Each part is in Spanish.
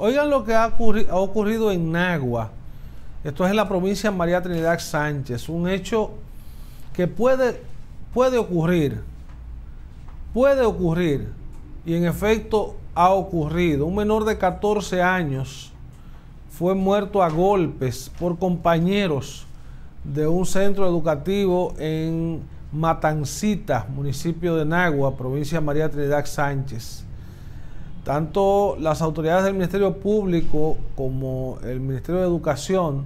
Oigan lo que ha, ocurrido en Nagua. Esto es en la provincia María Trinidad Sánchez. Un hecho que puede, puede ocurrir. Puede ocurrir. Y en efecto ha ocurrido. Un menor de 14 años fue muerto a golpes por compañeros de un centro educativo en Matancita, municipio de Nagua, provincia María Trinidad Sánchez tanto las autoridades del Ministerio Público como el Ministerio de Educación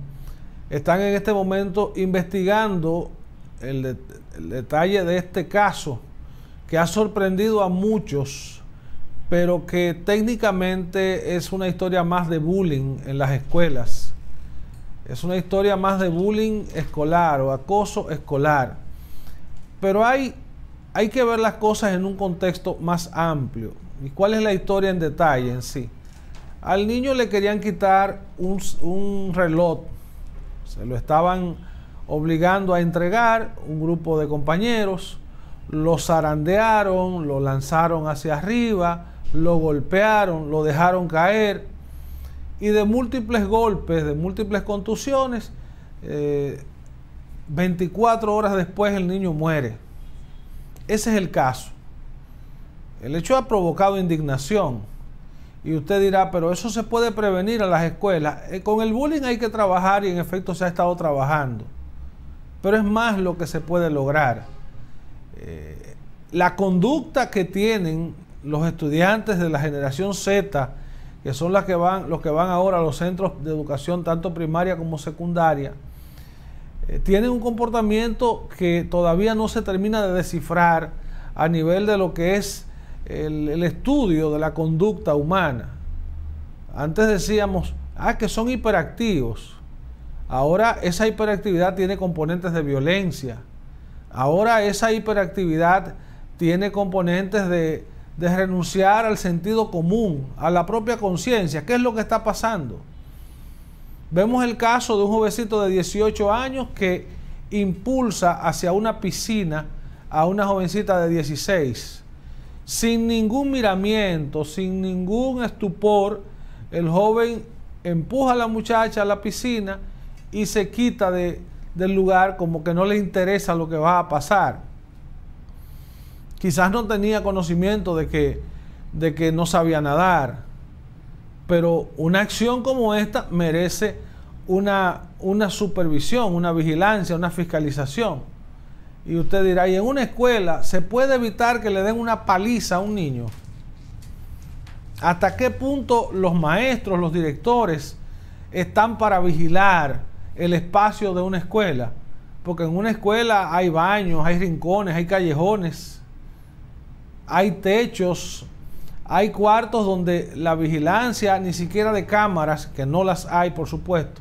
están en este momento investigando el, detalle de este caso que ha sorprendido a muchos, pero que técnicamente es una historia más de bullying en las escuelas. Es una historia más de bullying escolar o acoso escolar. Pero hay hay que ver las cosas en un contexto más amplio. ¿Y cuál es la historia en detalle en sí? Al niño le querían quitar un, reloj, se lo estaban obligando a entregar un grupo de compañeros, lo zarandearon, lo lanzaron hacia arriba, lo golpearon, lo dejaron caer y de múltiples golpes, de múltiples contusiones, 24 eh, horas después el niño muere. Ese es el caso. El hecho ha provocado indignación. Y usted dirá, pero eso se puede prevenir a las escuelas. Eh, con el bullying hay que trabajar y en efecto se ha estado trabajando. Pero es más lo que se puede lograr. Eh, la conducta que tienen los estudiantes de la generación Z, que son que van, los que van ahora a los centros de educación, tanto primaria como secundaria, eh, tienen un comportamiento que todavía no se termina de descifrar a nivel de lo que es el, estudio de la conducta humana. Antes decíamos, ah, que son hiperactivos. Ahora esa hiperactividad tiene componentes de violencia. Ahora esa hiperactividad tiene componentes de, de renunciar al sentido común, a la propia conciencia. ¿Qué es lo que está pasando? Vemos el caso de un jovencito de 18 años que impulsa hacia una piscina a una jovencita de 16. Sin ningún miramiento, sin ningún estupor, el joven empuja a la muchacha a la piscina y se quita de, del lugar como que no le interesa lo que va a pasar. Quizás no tenía conocimiento de que, de que no sabía nadar. Pero una acción como esta merece una, una supervisión, una vigilancia, una fiscalización. Y usted dirá, ¿y en una escuela se puede evitar que le den una paliza a un niño? ¿Hasta qué punto los maestros, los directores están para vigilar el espacio de una escuela? Porque en una escuela hay baños, hay rincones, hay callejones, hay techos, hay cuartos donde la vigilancia, ni siquiera de cámaras, que no las hay por supuesto,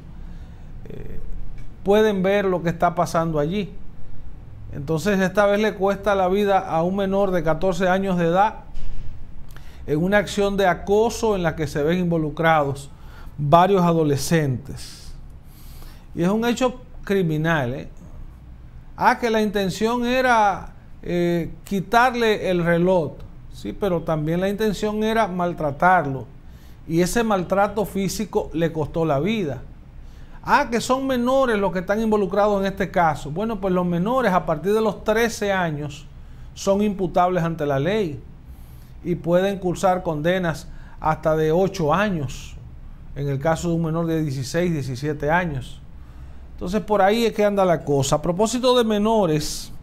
eh, pueden ver lo que está pasando allí. Entonces esta vez le cuesta la vida a un menor de 14 años de edad en una acción de acoso en la que se ven involucrados varios adolescentes. Y es un hecho criminal. ¿eh? Ah, que la intención era eh, quitarle el reloj. Sí, pero también la intención era maltratarlo. Y ese maltrato físico le costó la vida. Ah, que son menores los que están involucrados en este caso. Bueno, pues los menores a partir de los 13 años son imputables ante la ley y pueden cursar condenas hasta de 8 años, en el caso de un menor de 16, 17 años. Entonces por ahí es que anda la cosa. A propósito de menores,